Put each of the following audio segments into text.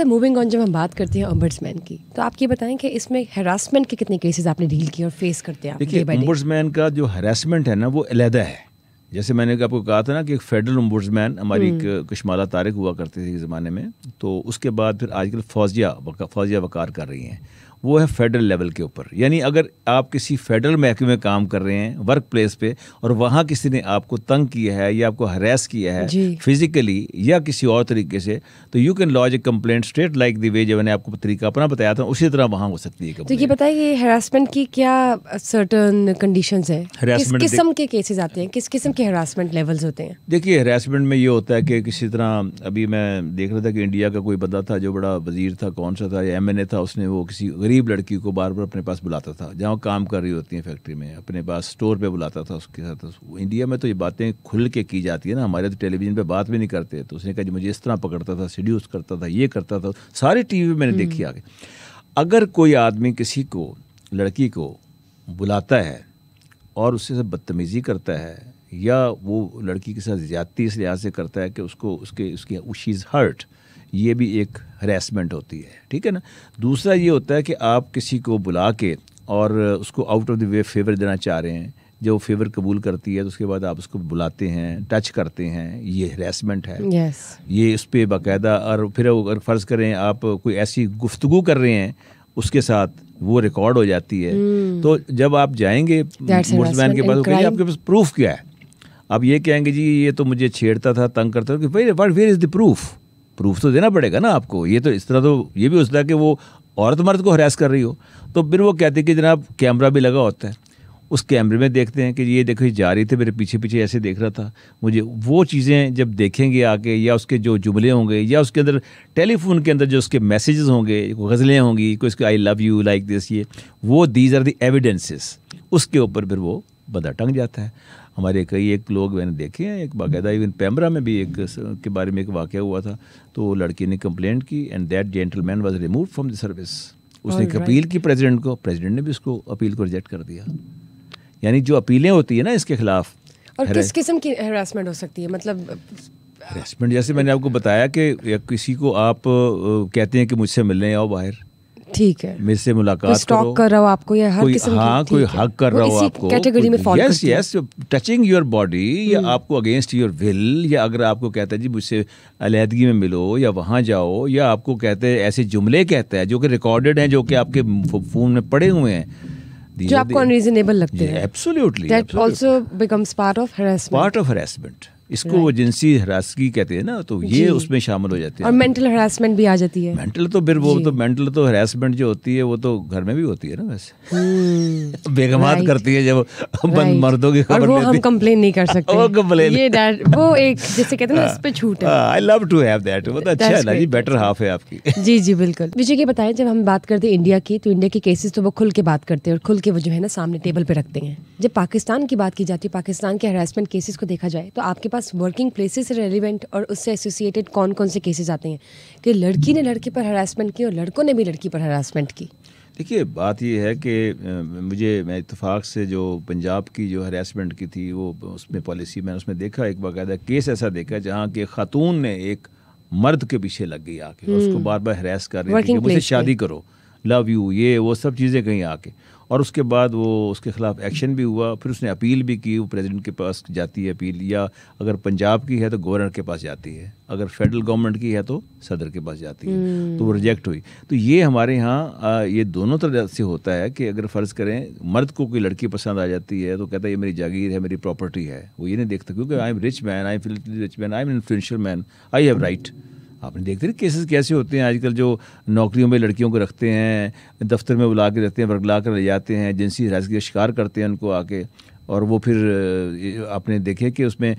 Sir moving on जब हम बात करते हैं ओम्बर्समैन की तो आप ये बताएं कि इसमें हरासमेंट के कितने केसेस आपने डील किए और फेस करते हैं देखिए ओम्बर्समैन का जो हरासमेंट है ना वो अलहदा है जैसे मैंने आपको कहा था ना कि एक फेडरल ओम्बर्समैन हमारी हम्म। एक कश्माला तारक हुआ करते थे ज़माने में तो उसके बाद फिर आजकल फौजिया फौजिया वकार कर रही हैं वो है फेडरल लेवल के ऊपर यानी अगर आप किसी फेडरल महकमे में काम कर रहे हैं वर्क प्लेस पे और वहाँ किसी ने आपको तंग किया है या आपको हरास किया है फिजिकली या किसी और तरीके से तो you can lodge a complaint straight like the way जो मैंने आपको तरीका अपना बताया था उसी तरह वहाँ हो सकती है तो ये बताइए हरासमेंट की क्या सर्टन कंडीशन है किस किस्म के केसेज आते हैं किस किस्म के हरासमेंट लेवल्स होते हैं देखिए हरासमेंट में ये होता है कि किसी तरह अभी मैं देख रहा था कि इंडिया का कोई बंदा था जो बड़ा वजीर था कौन सा था या एम था उसने वो किसी गरीब लड़की को बार बार अपने पास बुलाता था जहाँ काम कर रही होती हैं फैक्ट्री में अपने पास स्टोर पे बुलाता था उसके साथ तो इंडिया में तो ये बातें खुल के की जाती है ना हमारे तो टेलीविज़न पे बात भी नहीं करते तो उसने कहा जी मुझे इस तरह पकड़ता था सीड्यूस करता था ये करता था सारी टी वी मैंने देखी हम्म। आगे अगर कोई आदमी किसी को लड़की को बुलाता है और उससे बदतमीज़ी करता है या वो लड़की के साथ ज़्यादती इस लिहाज से करता है कि उसको उसके उसकी उशीज हर्ट ये भी एक हरेसमेंट होती है ठीक है ना दूसरा ये होता है कि आप किसी को बुला के और उसको out of the way favour देना चाह रहे हैं जब वो फेवर कबूल करती है तो उसके बाद आप उसको बुलाते हैं टच करते हैं ये हरेसमेंट है yes. ये उस पर बाकायदा और फिर अगर फ़र्ज़ करें आप कोई ऐसी गुफ्तु कर रहे हैं उसके साथ वो रिकॉर्ड हो जाती है hmm. तो जब आप जाएंगे मुर्समैन के पास आपके पास प्रूफ क्या है आप ये कहेंगे जी ये तो मुझे छेड़ता था तंग करता था कि where is the proof proof तो देना पड़ेगा ना आपको ये तो इस तरह तो ये भी हो सकता है कि वो औरत मर्द को हरास कर रही हो तो फिर वो कहती कि जनाब कैमरा भी लगा होता है उस कैमरे में देखते हैं कि ये देखो ये जा रही थी मेरे पीछे पीछे ऐसे देख रहा था मुझे वो चीज़ें जब देखेंगे आके या उसके जो जुमले होंगे या उसके अंदर टेलीफोन के अंदर जो उसके मैसेजेस होंगे गज़लें होंगी कोई उसके I love you like this ये वो दीज आर दी एविडेंसेस उसके ऊपर फिर वो बंदा टंग जाता है हमारे कई एक लोग मैंने देखे हैं एक बाकायदा इवन पैमरा में भी एक के बारे में एक वाक्य हुआ था तो वो लड़की ने कंप्लेंट की and that gentleman was remove from the service उसने एक अपील की प्रेसिडेंट को प्रेसिडेंट ने भी उसको अपील को रिजेक्ट कर दिया यानी जो अपीलें होती है ना इसके खिलाफ और किस किस्म की हरासमेंट हो सकती है मतलब हरासमेंट जैसे मैंने आपको बताया कि किसी को आप कहते हैं कि मुझसे मिलने आओ बाहर ठीक है मेरे से मुलाकात स्टॉक कर रहा हो आपको या हर कोई हाँ कोई हक कर रहा हो आपको कैटेगरी में yes yes touching your body या हम्म। आपको अगेंस्ट योर विल या अगर आपको कहता है जी मुझसे अलहदगी में मिलो या वहाँ जाओ या आपको कहते हैं ऐसे जुमले कहता है जो कि रिकॉर्डेड हैं जो कि आपके फोन में पड़े हुए हैं जो आपको अनरीजनेबल लगते हैं absolutely that also becomes part of harassment part of harassment इसको जिनसी हरासगी कहते हैं ना तो ये उसमें शामिल हो जाती है और मेंटल हरासमेंट भी आ जाती है मेंटल तो फिर वो तो मेंटल तो हरासमेंट जो होती है वो तो घर में भी होती है ना वैसे हम्म। बेगमात करती है जब हम मर्दों की खबर हम कम्प्लेन नहीं कर सकते वो कंप्लेन ये वो एक जैसे कहते हैं ना इस हाँ। पे छूट है I love to have that वो तो अच्छा है ना जी बेटर हाफ है आपकी जी जी बिल्कुल विजय के बताएं जब हम बात करते हैं इंडिया की तो इंडिया के केसेस तो वो खुल के बात करते हैं और खुल के वो जो है ना सामने टेबल पे रखते हैं जब पाकिस्तान की बात की जाती है पाकिस्तान के हरासमेंट केसेस को देखा जाए तो आपके पास पास वर्किंग प्लेसेस से रेलिवेंट और उससे एसोसिएटेड कौन कौन से केसेस आते हैं कि लड़की ने लड़के पर हरासमेंट की और लड़कों ने भी लड़की पर हरासमेंट की देखिए बात यह है कि मुझे मैं इतफाक़ से जो पंजाब की जो हरासमेंट की थी वो उसमें पॉलिसी मैंने उसमें देखा एक बाकायदा केस ऐसा देखा जहाँ के ख़ातून ने एक मर्द के पीछे लग गई आके हम्म। उसको बार बार हरास कर रही थी मुझसे शादी करो लव यू ये वो सब चीज़ें कहीं आके और उसके बाद वो उसके ख़िलाफ़ एक्शन भी हुआ फिर उसने अपील भी की वो प्रेसिडेंट के पास जाती है अपील या अगर पंजाब की है तो गवर्नर के पास जाती है अगर फेडरल गवर्नमेंट की है तो सदर के पास जाती है हम्म। तो वो रिजेक्ट हुई तो ये हमारे यहाँ ये दोनों तरह से होता है कि अगर फ़र्ज़ करें मर्द को कोई लड़की पसंद आ जाती है तो कहता है ये मेरी जागीर है मेरी प्रॉपर्टी है वो ये नहीं देखता क्योंकि I am rich man I am rich man I am influential man I have right आपने देखते हैं केसेस कैसे होते हैं आजकल जो नौकरियों में लड़कियों को रखते हैं दफ्तर में बुला के रखते हैं ला कर ले जाते हैं एजेंसी हिरासत का शिकार करते हैं उनको आके और वो फिर आपने देखे कि उसमें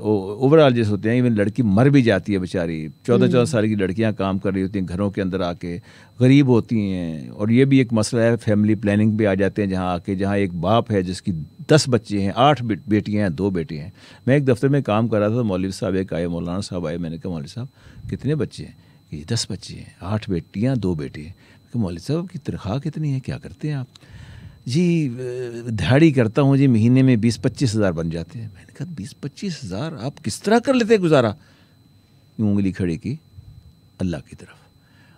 ओवरऑल जैसे होते हैं इवन लड़की मर भी जाती है बेचारी चौदह हम्म। चौदह साल की लड़कियां काम कर रही होती हैं घरों के अंदर आके गरीब होती हैं और ये भी एक मसला है फैमिली प्लानिंग भी आ जाते हैं जहाँ आके जहाँ एक बाप है जिसकी दस बच्चे हैं आठ बेटियाँ हैं दो बेटे हैं मैं एक दफ्तर में काम कर रहा था मौलवी साहब एक आए मौलाना साहब आए मैंने कहा मौलवी साहब कितने बच्चे हैं कि दस बच्चे हैं आठ बेटियाँ दो बेटे हैं मौलवी साहब की तनख्वाह कितनी है क्या करते हैं आप जी दिहाड़ी करता हूँ जी महीने में बीस पच्चीस हज़ार बन जाते हैं मैंने कहा बीस पच्चीस हज़ार आप किस तरह कर लेते गुजारा उंगली खड़ी की अल्लाह की तरफ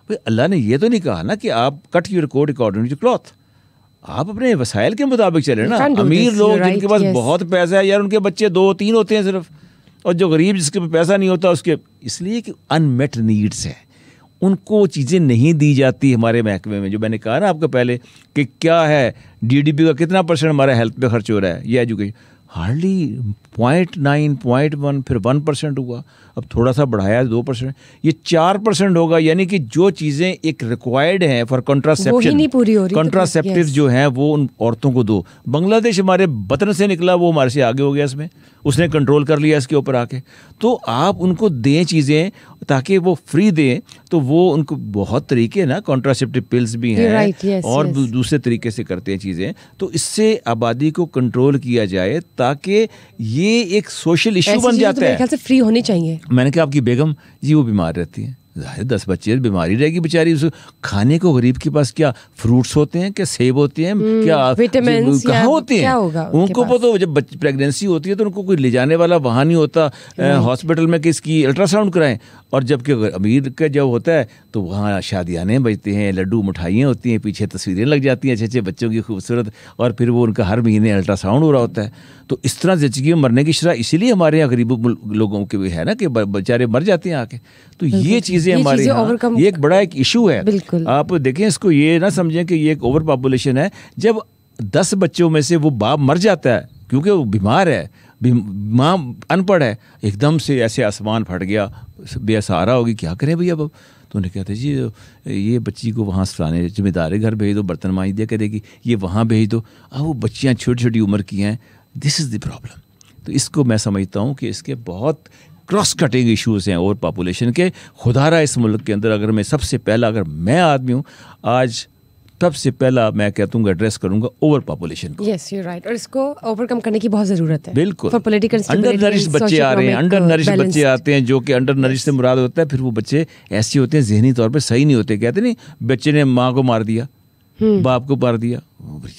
भाई अल्लाह ने यह तो नहीं कहा ना कि आप cut your coat according to cloth आप अपने वसायल के मुताबिक चले ना अमीर लोग right, जिनके पास yes. बहुत पैसा है यार उनके बच्चे दो तीन होते हैं सिर्फ और जो गरीब जिसके पास पैसा नहीं होता उसके इसलिए कि अनमेट नीड्स है उनको चीज़ें नहीं दी जाती हमारे महकमे में जो मैंने कहा ना आपको पहले कि क्या है जीडीपी का कितना परसेंट हमारा हेल्थ पे खर्च हो रहा है ये education hardly point nine point one फिर वन परसेंट हुआ अब थोड़ा सा बढ़ाया दो परसेंट ये चार परसेंट होगा यानी कि जो चीज़ें एक रिक्वायर्ड हैं फॉर कंट्रासेप्शन पूरी कंट्रासेप्टिव तो जो हैं वो उन औरतों को दो बांग्लादेश हमारे बतन से निकला वो हमारे से आगे हो गया इसमें उसने कंट्रोल कर लिया इसके ऊपर आके तो आप उनको दें चीज़ें ताकि वो फ्री दें तो वो उनको बहुत तरीके ना कॉन्ट्रासेप्टिव पिल्स भी हैं right, yes, और yes. दूसरे तरीके से करते हैं चीज़ें तो इससे आबादी को कंट्रोल किया जाए ताकि ये एक सोशल इशू बन तो जाता तो है फ्री होनी चाहिए मैंने कहा आपकी बेगम जी वो बीमार रहती है जाहिर दस बच्चे बीमारी रहेगी बेचारी उस खाने को गरीब के पास क्या फ्रूट्स होते हैं क्या सेब होते हैं हम्म, क्या विटामिन कहाँ होते हैं उनको वो तो जब प्रेगनेंसी होती है तो उनको कोई ले जाने वाला वहाँ नहीं होता हॉस्पिटल हम्म। में किसकी अल्ट्रासाउंड कराएं और जबकि अमीर का जब होता है तो वहाँ शादियाने बजते हैं लड्डू मिठाइयाँ होती हैं पीछे तस्वीरें लग जाती हैं अच्छे अच्छे बच्चों की खूबसूरत और फिर वो उनका हर महीने अल्ट्रासाउंड हो रहा होता है तो इस तरह जिंदगी में मरने की शरह इसीलिए हमारे यहाँ गरीब लोगों के भी है ना कि बेचारे मर जाते हैं आके तो ये चीज़ चीजें हमारी हाँ, ये एक बड़ा एक इशू है आप देखें इसको ये ना समझें कि ये एक ओवर पॉपुलेशन है जब दस बच्चों में से वो बाप मर जाता है क्योंकि वो बीमार है माँ अनपढ़ है एकदम से ऐसे आसमान फट गया बेसहारा होगी क्या करें भैया बाब तो उन्हें कहते जी ये बच्ची को वहाँ सलाने जिम्मेदारी घर भेज दो बर्तन माई दिया करेगी ये वहाँ भेज दो अब वो बच्चियाँ छोटी छोटी उम्र की हैं दिस इज़ द प्रॉब्लम तो इसको मैं समझता हूँ कि इसके बहुत क्रॉस कटिंग इश्यूज़ हैं और पॉपुलेशन के खुदारा इस मुल्क के अंदर अगर मैं सबसे पहला अगर मैं आदमी हूँ आज सबसे पहला मैं कहता हूँ एड्रेस करूंगा over population yes you right और इसको ओवरकम करने की बहुत जरूरत है बिल्कुल फॉर पॉलिटिकल अंडर नरिश बच्चे आ रहे हैं अंडर नरिश बच्चे आते हैं जो कि अंडर नरिश से मुराद होता है फिर वो बच्चे ऐसे होते हैं जहनी तौर पर सही नहीं होते कहते नहीं बच्चे ने माँ को मार दिया हम्म। बाप को मार दिया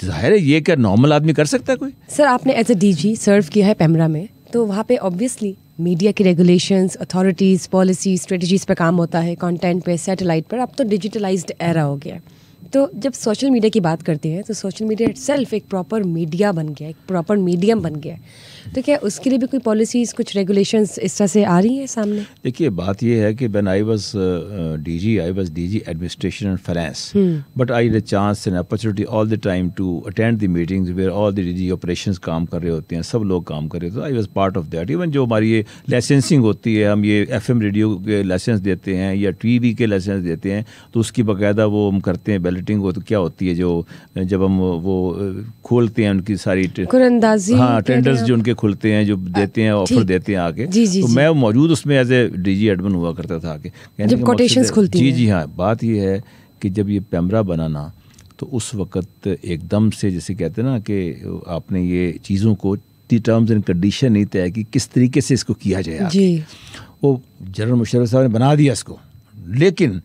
जाहिर है ये क्या नॉर्मल आदमी कर सकता है कोई सर आपने एज ए डी सर्व किया है पैमरा में तो वहाँ पे ऑब्वियसली मीडिया की रेगुलेशंस अथॉरिटीज़ पॉलिसी स्ट्रेटजीज़ पर काम होता है कंटेंट पे सैटेलाइट पर अब तो डिजिटलाइज्ड एरा हो गया है तो जब सोशल मीडिया की बात करते हैं तो सोशल मीडिया इट एक प्रॉपर मीडिया बन गया एक प्रॉपर मीडियम बन गया तो क्या उसके लिए भी कोई पॉलिसीज़ कुछ रेगुलेशंस इस तरह से आ रही हैं सामने देखिए बात यह है कि when I was D G I was D G administration and finance but I the chance and opportunity all the time to attend the meetings where all the D G operation काम कर रहे होते हैं सब लोग काम कर रहे होते हैं I was part of that even जो हमारी ये लाइसेंसिंग होती है हम ये एफ रेडियो के लाइसेंस देते हैं या टी के लाइसेंस देते हैं तो उसकी बाकायदा वो हम करते हैं बैलेट एडिटिंग हो तो क्या होती है जो जब हम वो खोलते हैं उनकी सारी हाँ टेंडर्स जो उनके खुलते हैं जो देते हैं ऑफर देते हैं आके जी, जी, तो मैं मौजूद उसमें एज ए डीजी एडमिन हुआ करता था आके जब कोटेशंस खुलती जी जी हाँ बात यह है कि जब ये पैमरा बनाना तो उस वक्त एकदम से जैसे कहते ना कि आपने ये चीज़ों को टर्म्स एंड कंडीशन नहीं तय की किस तरीके से इसको किया जाए जी वो जनरल मुशरफ साहब ने बना दिया इसको लेकिन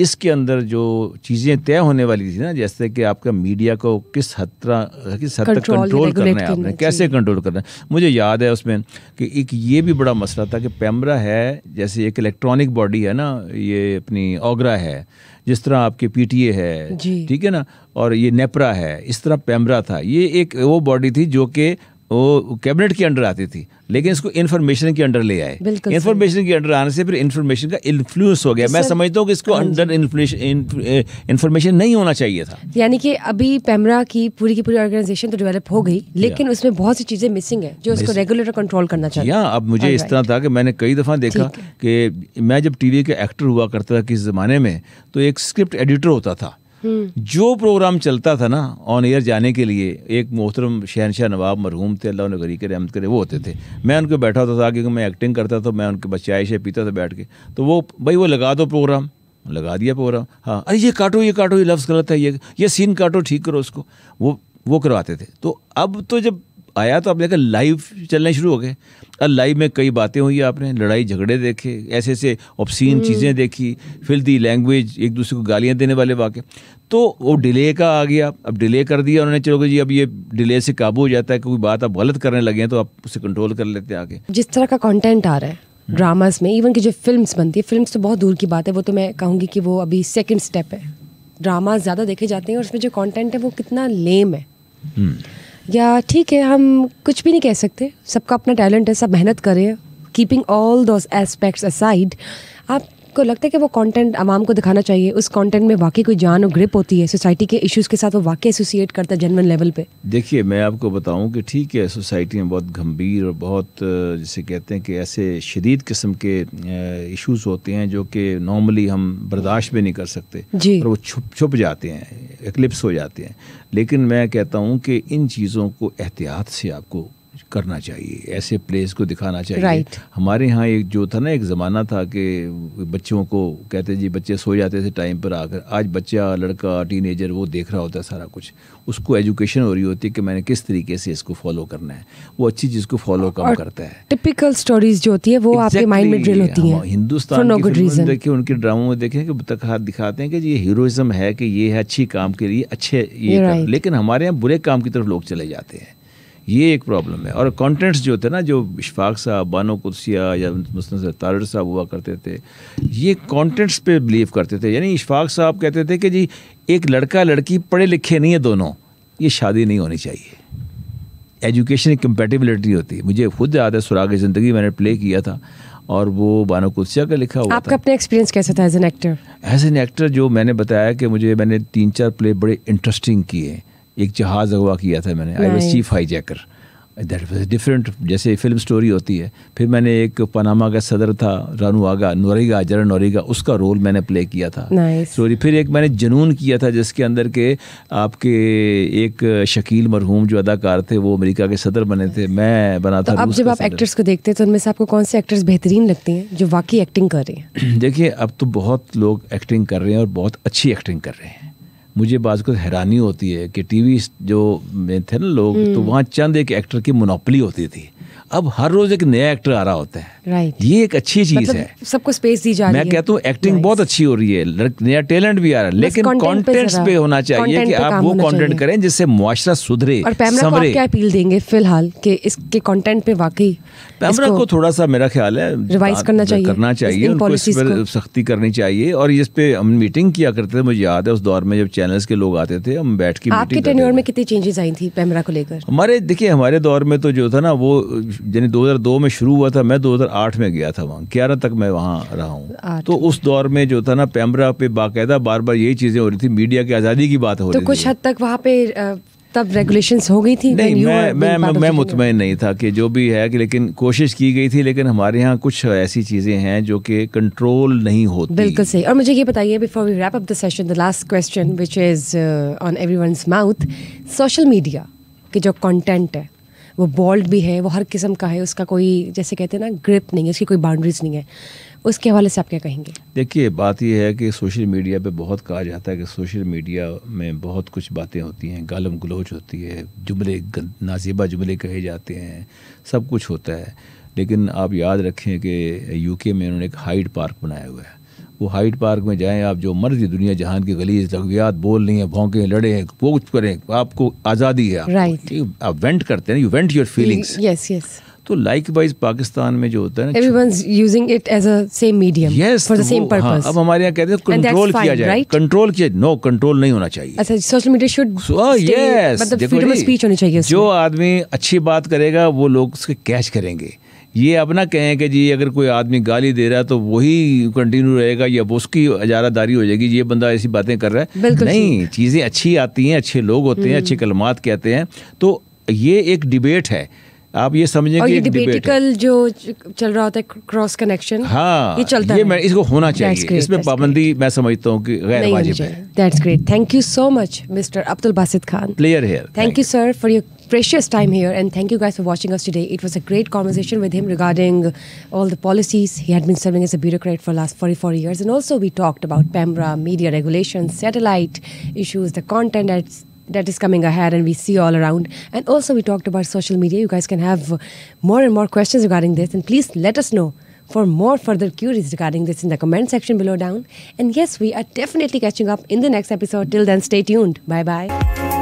इसके अंदर जो चीज़ें तय होने वाली थी ना जैसे कि आपका मीडिया को किस हद तक किस हद तक कंट्रोल करना है आपने कैसे कंट्रोल करना है मुझे याद है उसमें कि एक ये भी बड़ा मसला था कि पैमरा है जैसे एक इलेक्ट्रॉनिक बॉडी है ना ये अपनी ओगरा है जिस तरह आपके पीटीए है ठीक है ना और ये नेपरा है इस तरह पैमरा था ये एक वो बॉडी थी जो कि वो कैबिनेट के अंडर आती थी लेकिन इसको इन्फॉर्मेशन के अंडर ले आए इन्फॉर्मेशन के अंडर आने से फिर इन्फॉर्मेशन का इन्फ्लुएंस हो गया मैं समझता हूँ कि इसको अंडर हाँ इन्फॉर्मेशन eh, नहीं होना चाहिए था यानी कि अभी पैमरा की पूरी की पूरी ऑर्गेनाइजेशन तो डेवलप हो गई लेकिन उसमें बहुत सी चीज़ें मिसिंग है जो उसको रेगुलेटर कंट्रोल करना चाहिए या अब मुझे इस तरह था कि मैंने कई दफ़ा देखा कि मैं जब टी के एक्टर हुआ करता था किस ज़माने में तो एक स्क्रिप्ट एडिटर होता था हम्म। जो प्रोग्राम चलता था ना ऑन एयर जाने के लिए एक मोहतरम शहनशाह नवाब मरहूम थे अल्लाह ने गरी के रहमत करे वो होते थे मैं उनके बैठा होता था क्योंकि मैं एक्टिंग करता था मैं उनके बच्चे आयशे पीता था बैठ के तो वो भाई वो लगा दो प्रोग्राम लगा दिया प्रोग्राम हाँ अरे ये काटो ये काटो ये लफ्ज़ गलत है ये ये सीन काटो ठीक करो उसको वो वो करवाते थे तो अब तो जब आया तो आपने देखा लाइव चलने शुरू हो गए अब लाइव में कई बातें हुई आपने लड़ाई झगड़े देखे ऐसे ऐसे ऑप्शीन हम्म। चीज़ें देखी फिर दी लैंग्वेज एक दूसरे को गालियाँ देने वाले वाक्य तो वो डिले का आ गया अब डिले कर दिया उन्होंने चलो जी अब ये डिले से काबू हो जाता है कोई बात आप गलत करने लगे हैं तो आप उसे कंट्रोल कर लेते हैं आगे जिस तरह का कॉन्टेंट आ रहा है ड्रामास हम्म। में इवन की जो फिल्म्स बनती है फिल्म्स तो बहुत दूर की बात है वो तो मैं कहूँगी कि वो अभी सेकेंड स्टेप है ड्रामा ज़्यादा देखे जाते हैं और उसमें जो कंटेंट है वो कितना लेम है हम्म। या ठीक है हम कुछ भी नहीं कह सकते सबका अपना टैलेंट है सब मेहनत करें keeping all those aspects aside आप आपको लगता है कि वो कंटेंट आवाम को दिखाना चाहिए उस कंटेंट में वाकई कोई जान और ग्रिप होती है सोसाइटी के इश्यूज़ के साथ वो वाकई एसोसिएट करता है जनवन लेवल पे देखिए मैं आपको बताऊं कि ठीक है सोसाइटी में बहुत गंभीर और बहुत जिसे कहते हैं कि ऐसे शदीद किस्म के इशूज होते हैं जो कि नॉर्मली हम बर्दाश्त भी नहीं कर सकते जी और वो छुप छुप जाते हैं एक्लिप्स हो जाते हैं लेकिन मैं कहता हूँ कि इन चीज़ों को एहतियात से आपको करना चाहिए ऐसे प्लेस को दिखाना चाहिए right. हमारे यहाँ एक जो था ना एक ज़माना था कि बच्चों को कहते जी बच्चे सो जाते थे टाइम पर आकर आज बच्चा लड़का टीनेजर वो देख रहा होता है सारा कुछ उसको एजुकेशन हो रही होती है कि मैंने किस तरीके से इसको फॉलो करना है वो अच्छी चीज़ को फॉलो कम करता है टिपिकल स्टोरीज जो होती है वो exactly, आपके माइंड में ड्रिल होती है हिंदुस्तान देखिए उनके ड्रामों में देखें कि दिखाते हैं कि ये हीरोइज्म है कि ये है अच्छी काम के लिए अच्छे ये लेकिन हमारे यहाँ बुरे काम की तरफ लोग चले जाते हैं ये एक प्रॉब्लम है और कंटेंट्स जो थे ना जो इशफाक साहब बानो कुर्सिया या मुस्तर तार साहब हुआ करते थे ये कंटेंट्स पे बिलीव करते थे यानी इशफाक साहब कहते थे कि जी एक लड़का लड़की पढ़े लिखे नहीं है दोनों ये शादी नहीं होनी चाहिए एजुकेशन एक कंपेटिबिलिटी होती है मुझे खुद याद है सुराग ज़िंदगी मैंने प्ले किया था और वो बानो कुर्सिया का लिखा हुआ आपका अपना एक्सपीरियंस कैसा था as an actor as an actor जो मैंने बताया कि मुझे मैंने तीन चार प्ले बड़े इंटरेस्टिंग किए हैं एक जहाज़ अगवा किया था मैंने I was chief hijacker that was different जैसे फिल्म स्टोरी होती है फिर मैंने एक पनामा का सदर था रानू आगा नोरेगा जर नोरेगा उसका रोल मैंने प्ले किया था स्टोरी nice. फिर एक मैंने जुनून किया था जिसके अंदर के आपके एक शकील मरहूम जो अदाकार थे वो अमेरिका के सदर बने थे मैं बना तो था अब जब आप एक्टर्स को देखते हैं तो उनमें से आपको कौन से एक्टर्स बेहतरीन लगते हैं जो वाकई एक्टिंग कर रहे हैं देखिए अब तो बहुत लोग एक्टिंग कर रहे हैं और बहुत अच्छी एक्टिंग कर रहे हैं मुझे बाज को हैरानी होती है कि टीवी जो में थे ना लोग हम्म। तो वहाँ चंद एक एक्टर की मोनोपली होती थी अब हर रोज एक नया एक्टर आ रहा होता है राइट ये एक अच्छी चीज मतलब है सबको स्पेस दी जा रही है मैं कहता हूँ एक्टिंग बहुत अच्छी हो रही है नया टैलेंट भी आ रहा है लेकिन कॉन्टेंट पे, पे होना चाहिए कि आप वो कॉन्टेंट करें जिससे मुआरा सुधरे और समरे क्या अपील देंगे फिलहाल के इसके कॉन्टेंट पे वाकई पैमरा को थोड़ा सा मेरा ख्याल है रिवाइज करना चाहिए करना चाहिए सख्ती करनी चाहिए और इस पे हम मीटिंग किया करते थे मुझे याद है उस दौर में जब चैनल के लोग आते थे हम बैठ के आपके टेन्योर में कितनी चेंजेस आई थी पैमरा को लेकर हमारे देखिए हमारे दौर में तो जो था ना वो यानी 2002 में शुरू हुआ था मैं 2008 में गया था वहाँ ग्यारह तक मैं वहाँ रहा हूँ तो उस दौर में जो था ना पैमरा पे बाकायदा बार बार यही चीज़ें हो रही थी मीडिया की आज़ादी की बात हो तो रही कुछ हद तक वहाँ पे तब रेगुलेशन हो गई थी नहीं मैं मैं मैं मैं मुतमिन नहीं था कि जो भी है कि लेकिन कोशिश की गई थी लेकिन हमारे यहाँ कुछ ऐसी चीज़ें हैं जो कि कंट्रोल नहीं होती बिल्कुल सही और मुझे ये बताइए before we wrap up the session the last question which is on every mouth social media के जो कंटेंट है वो बॉल्ड भी है वो हर किस्म का है उसका कोई जैसे कहते हैं ना ग्रिप नहीं है उसकी कोई बाउंड्रीज नहीं है उसके हवाले से आप क्या कहेंगे देखिए बात यह है कि सोशल मीडिया पे बहुत कहा जाता है कि सोशल मीडिया में बहुत कुछ बातें होती हैं गालम गलोच होती है जुमले नाजीबा जुमले कहे जाते हैं सब कुछ होता है लेकिन आप याद रखें कि यूके में उन्होंने एक हाइड पार्क बनाया हुआ है वो हाइट पार्क में जाएं आप जो मर्जी दुनिया जहान की गली लगवियात बोल रही हैं भौंके लड़े हैं वो कुछ करें आपको आज़ादी है राइट आप वेंट करते हैं you vent your feelings yes yes तो लाइक वाइज पाकिस्तान में जो होता है ना using it as a same medium yes for the same purpose अब हमारे यहाँ कहते हैं कंट्रोल किया जाए कंट्रोल किया नो कंट्रोल नहीं होना चाहिए अच्छा social media should yes freedom of speech होनी चाहिए जो आदमी अच्छी बात करेगा वो लोग उसके कैच करेंगे ये अब ना कहें कि जी अगर कोई आदमी गाली दे रहा है तो वही कंटिन्यू रहेगा या उसकी अजारादारी हो जाएगी ये बंदा ऐसी बातें कर रहा है नहीं चीज़ें अच्छी आती हैं अच्छे लोग होते हैं हम्म। अच्छे कलमात कहते हैं तो ये एक डिबेट है आप ये समझें कि डिबेटिकल जो चल रहा होता है क्रॉस कनेक्शन हाँ ये चलता ये है इसको होना चाहिए great, इसमें पाबंदी मैं समझता हूँ कि गैर वाजिब है that's great thank you so much mister Abdul Basit Khan clear है thank you sir for your precious time here. And thank you guys for watching us today. It was a great conversation with him regarding all the policies. He had been serving as a bureaucrat for the last 44 years. And also, we talked about PEMRA, media regulations, satellite issues, the content that's that is coming ahead and we see all around. And also, we talked about social media. You guys can have more and more questions regarding this. And please let us know for more further queries regarding this in the comment section below down. And yes, we are definitely catching up in the next episode. Till then, stay tuned. Bye bye.